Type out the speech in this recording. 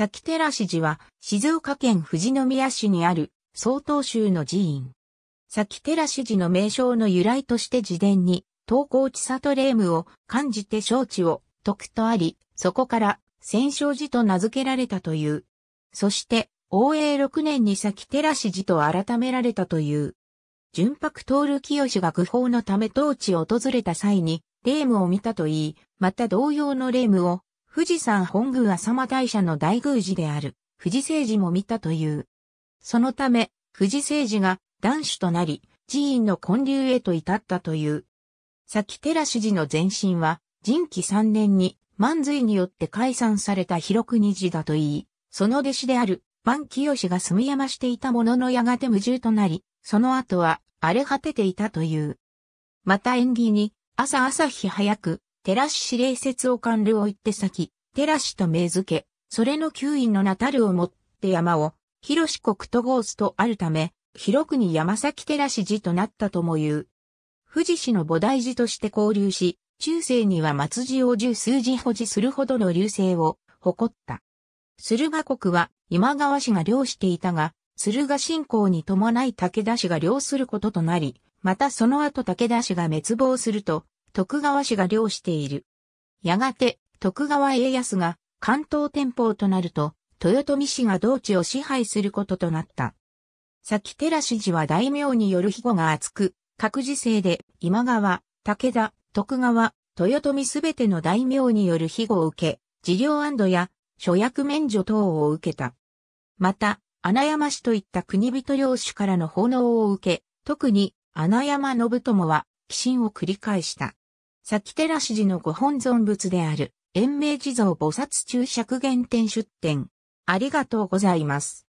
先寺寺寺は静岡県富士宮市にある曹洞宗の寺院。先寺寺寺の名称の由来として自伝に東高地里霊夢を感じて招致を徳とあり、そこから戦勝寺と名付けられたという。そして、応永6年に先寺寺寺と改められたという。純白徹清が愚法のため当地を訪れた際に、霊夢を見たといい、また同様の霊夢を富士山本宮浅間大社の大宮寺である、富士聖寺も見たという。そのため、富士聖寺が男子となり、寺院の建立へと至ったという。先寺主寺の前身は、人気3年に、万髄によって解散された広国寺だと言い、その弟子である、万清が住み山していたもののやがて無重となり、その後は荒れ果てていたという。また縁起に、朝朝日早く、ラシ司令説を官僚をって先、ラシと名付け、それの旧院の名たるをもって山を、広し国とゴースとあるため、広くに山崎ラシ寺となったとも言う。富士市の菩提寺として交流し、中世には松寺を十数字保持するほどの流星を誇った。駿河国は今川氏が領していたが、駿河信仰に伴い武田氏が領することとなり、またその後武田氏が滅亡すると、徳川氏が領している。やがて、徳川家康が関東天保となると、豊臣氏が同地を支配することとなった。先寺氏は大名による庇護が厚く、各時世で今川、武田、徳川、豊臣すべての大名による庇護を受け、事業や諸役免除等を受けた。また、穴山氏といった国人領主からの奉納を受け、特に穴山信友は寄進を繰り返した。先寺寺のご本尊仏である、延命地蔵菩薩注釈原点出展。ありがとうございます。